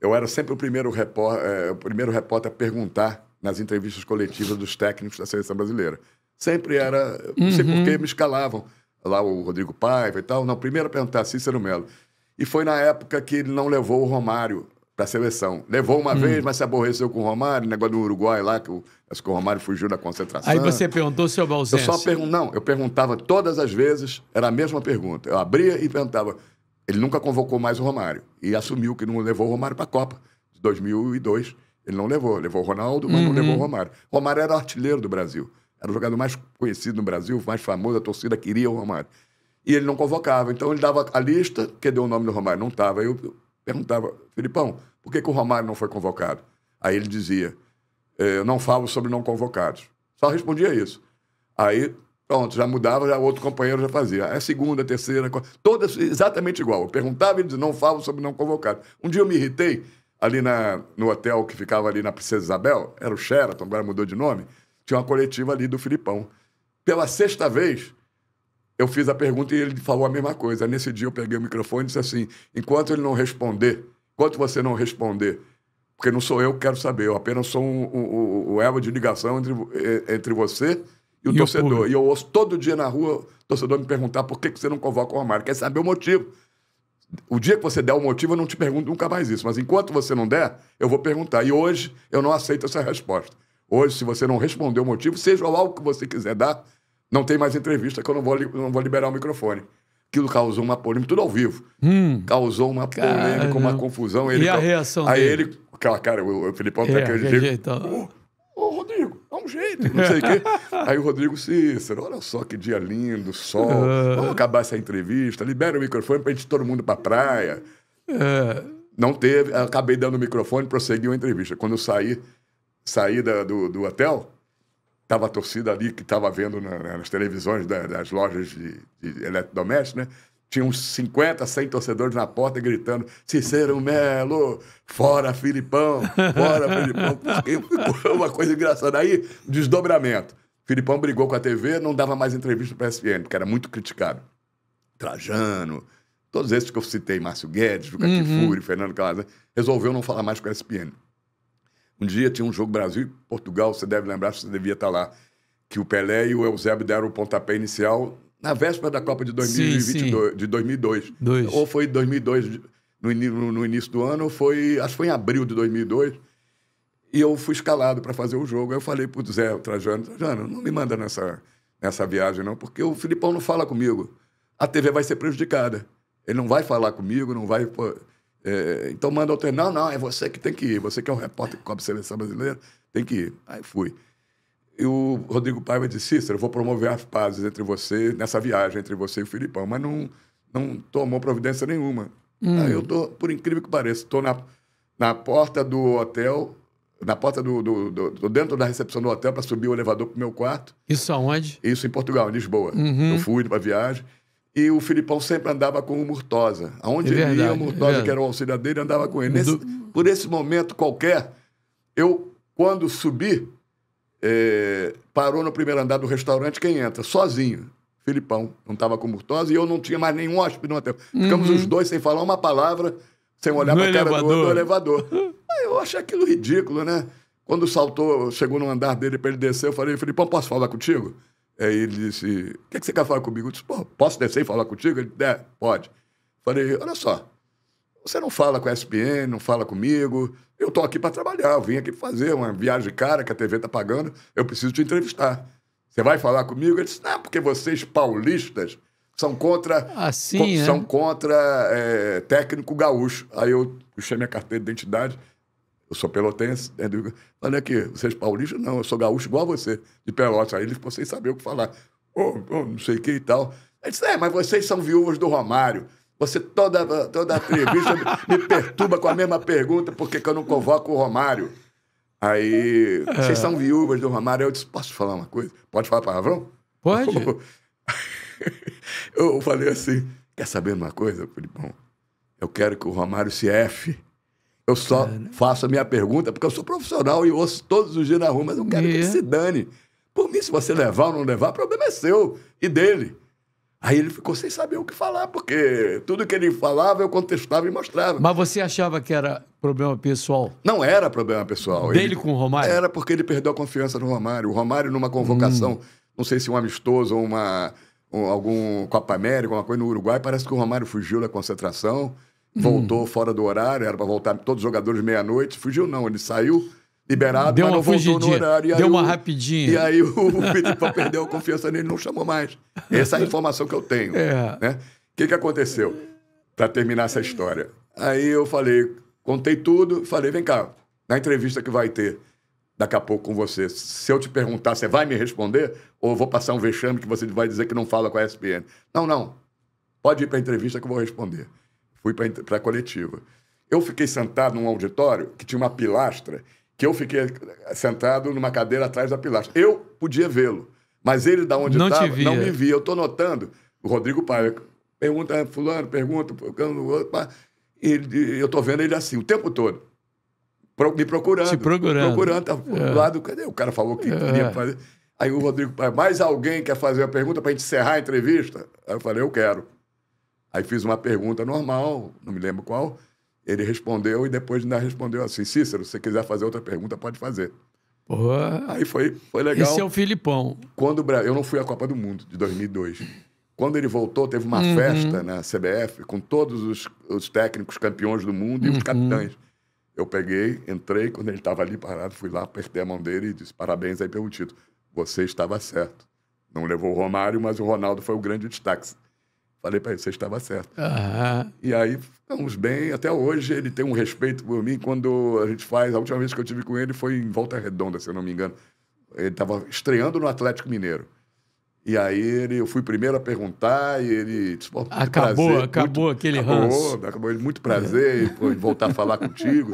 eu era sempre o primeiro, repor, é, eh, o primeiro repórter a perguntar nas entrevistas coletivas dos técnicos da seleção brasileira. Sempre era, não uhum. sei por uhum. que me escalavam. Lá o Rodrigo Paiva e tal. Não, primeiro a perguntar Cícero Melo. E foi na época que ele não levou o Romário para a seleção. Levou uma hum. vez, mas se aborreceu com o Romário, negócio do Uruguai lá, que o, acho que o Romário fugiu da concentração. Aí você perguntou se houve ausência. Eu só pergun não, eu perguntava todas as vezes, era a mesma pergunta. Eu abria e perguntava, ele nunca convocou mais o Romário e assumiu que não levou o Romário para a Copa de 2002. Ele não levou, levou o Ronaldo, mas uhum. não levou o uhum. Romário. Romário era artilheiro do Brasil, era o jogador mais conhecido no Brasil, mais famoso, a torcida queria o Romário. E ele não convocava, então ele dava a lista, que deu o nome do Romário, não estava. Eu perguntava, Filipão, por que, que o Romário não foi convocado? Aí ele dizia, é, eu não falo sobre não convocados. Só respondia isso. Aí Pronto, já mudava, já outro companheiro já fazia. A é segunda, a terceira, a quarta, todas exatamente igual. Eu perguntava e dizia, não falo sobre não convocado. Um dia eu me irritei ali na, no hotel que ficava ali na Princesa Isabel, era o Sheraton, agora mudou de nome, tinha uma coletiva ali do Filipão. Pela sexta vez, eu fiz a pergunta e ele falou a mesma coisa. Nesse dia eu peguei o microfone e disse assim: enquanto ele não responder, enquanto você não responder, porque não sou eu que quero saber, eu apenas sou o um, um, um, elo de ligação entre, eh, entre você e o e torcedor. O e eu ouço todo dia na rua o torcedor me perguntar por que, que você não convoca o Romário. Quer saber o motivo. O dia que você der o motivo, eu não te pergunto nunca mais isso. Mas enquanto você não der, eu vou perguntar. E hoje eu não aceito essa resposta. Hoje, se você não responder o motivo, seja lá o que você quiser dar, não tem mais entrevista que eu não vou, não vou liberar o microfone. Aquilo causou uma polêmica, tudo ao vivo. Hum, causou uma polêmica, cara, uma confusão. Ele, e a reação Aí dele? ele, cara, o, Felipe Filipão tá é, tá aqui, é, jeito, não sei o quê. Aí o Rodrigo Cícero, olha só que dia lindo, sol, uh... vamos acabar essa entrevista, libera o microfone pra gente todo mundo pra praia. Uh... Não teve, acabei dando o microfone, prosseguiu a entrevista. Quando eu saí, saí da, do, do hotel, tava a torcida ali que tava vendo na, nas televisões da, das lojas de, de eletrodomésticos, né? Tinha uns 50, 100 torcedores na porta gritando: Cicero Melo, fora Filipão, fora Filipão. ficou uma coisa engraçada. Aí, desdobramento. Filipão brigou com a TV, não dava mais entrevista para a SPN, porque era muito criticado. Trajano, todos esses que eu citei, Márcio Guedes, Juca uhum. Kifuri, Fernando Calazan, resolveu não falar mais com a SPN. Um dia tinha um jogo Brasil e Portugal, você deve lembrar, você devia estar tá lá, que o Pelé e o Eusébio deram o pontapé inicial na véspera da Copa de 2022, sim, sim. de 2002. Dois. Ou foi 2002 no, no início do ano, ou foi, acho que foi em abril de 2002. E eu fui escalado para fazer o jogo. Aí eu falei para o Zé Trajano, Trajano, não me manda nessa, nessa viagem não, porque o Filipão não fala comigo. A TV vai ser prejudicada. Ele não vai falar comigo, não vai... Pô, é, então manda alternar. Não, não, é você que tem que ir. Você que é o repórter que cobre a seleção brasileira, tem que ir. Aí fui. E o Rodrigo Paiva disse, Cícero, eu vou promover as pazes entre você, nessa viagem entre você e o Filipão. Mas não, não tomou providência nenhuma. Hum. Aí eu tô, por incrível que pareça, tô na, na porta do hotel, na porta do, do, do, do dentro da recepção do hotel para subir o elevador pro meu quarto. Isso aonde? Isso em Portugal, em Lisboa. Uhum. Eu fui para viagem. E o Filipão sempre andava com o Murtosa. Aonde é ele ia, o é Murtosa, é que era o auxiliar dele, andava com ele. Nesse, por esse momento qualquer, eu, quando subi, é, parou no primeiro andar do restaurante, quem entra? Sozinho. Filipão. Não estava com Murtosa e eu não tinha mais nenhum hóspede no hotel. Ficamos uhum. os dois sem falar uma palavra, sem olhar para a cara Do, do elevador. Aí eu achei aquilo ridículo, né? Quando saltou, chegou no andar dele para ele descer, eu falei, Filipão, posso falar contigo? Aí ele disse, o que, é que você quer falar comigo? Eu disse, posso descer e falar contigo? Ele disse, é, pode. Falei, olha só, você não fala com a SPN, não fala comigo. Eu tô aqui para trabalhar, eu vim aqui fazer uma viagem cara que a TV tá pagando, eu preciso te entrevistar. Você vai falar comigo? Ele disse, não, porque vocês paulistas são contra assim, co é? são contra é, técnico gaúcho. Aí eu puxei minha carteira de identidade, eu sou pelotense, né? falei aqui, vocês paulistas? Não, eu sou gaúcho igual a você, de Pelotas. Aí eles ficou sem saber o que falar. Oh, oh, não sei o que e tal. Ele disse, é, mas vocês são viúvas do Romário. Você toda, toda entrevista me perturba com a mesma pergunta, por que, eu não convoco o Romário? Aí, é. vocês são viúvas do Romário. Eu disse, posso falar uma coisa? Pode falar palavrão? Pode. eu falei assim, quer saber uma coisa, Filipão? Eu quero que o Romário se F. Eu só Cara. É, né? faço a minha pergunta, porque eu sou profissional e ouço todos os dias na rua, mas eu quero que ele é. se dane. Por mim, se você levar ou não levar, o problema é seu e dele. Aí ele ficou sem saber o que falar, porque tudo que ele falava eu contestava e mostrava. Mas você achava que era problema pessoal? Não era problema pessoal. Dele ele... com o Romário? Era porque ele perdeu a confiança no Romário. O Romário, numa convocação, hum. não sei se um amistoso ou uma, um, algum Copa América, alguma coisa no Uruguai, parece que o Romário fugiu da concentração, hum. voltou hum. fora do horário, era para voltar todos os jogadores meia-noite. Fugiu não, ele saiu liberado, Deu mas não voltou no horário. Deu uma o, rapidinha. E aí o, o perdeu a confiança nele não chamou mais. Essa é a informação que eu tenho. É. Né? O que, que aconteceu? Para terminar essa história. Aí eu falei, contei tudo, falei, vem cá, na entrevista que vai ter daqui a pouco com você, se eu te perguntar, você vai me responder? Ou eu vou passar um vexame que você vai dizer que não fala com a SPN? Não, não. Pode ir para a entrevista que eu vou responder. Fui para a coletiva. Eu fiquei sentado num auditório que tinha uma pilastra que eu fiquei sentado numa cadeira atrás da pilastra. Eu podia vê-lo, mas ele da onde estava não, não me via. Eu estou notando. O Rodrigo Paiva pergunta, ah, fulano, pergunta, ele, eu estou vendo ele assim o tempo todo. Pro, me procurando. Te procurando. Procurando. Tá, é. lado, cadê? O cara falou que é. queria fazer. Aí o Rodrigo Paiva, mais alguém quer fazer a pergunta para a gente encerrar a entrevista? Aí eu falei, eu quero. Aí fiz uma pergunta normal, não me lembro qual. Ele respondeu e depois ainda respondeu assim: Cícero, se você quiser fazer outra pergunta, pode fazer. Porra. Aí foi, foi legal. Esse é o Filipão. Quando eu não fui à Copa do Mundo de 2002. Quando ele voltou, teve uma uhum. festa na CBF com todos os, os técnicos campeões do mundo e os uhum. capitães. Eu peguei, entrei, quando ele estava ali parado, fui lá, apertei a mão dele e disse: parabéns aí pelo título. Você estava certo. Não levou o Romário, mas o Ronaldo foi o grande destaque. Falei para ele, você estava certo. Uhum. E aí ficamos bem. Até hoje ele tem um respeito por mim. Quando a gente faz, a última vez que eu tive com ele foi em Volta Redonda, se eu não me engano. Ele estava estreando no Atlético Mineiro. E aí ele, eu fui primeiro a perguntar e ele disse, acabou, prazer, acabou muito, aquele acabou, ranço. Acabou, ele, muito prazer é. em voltar a falar contigo.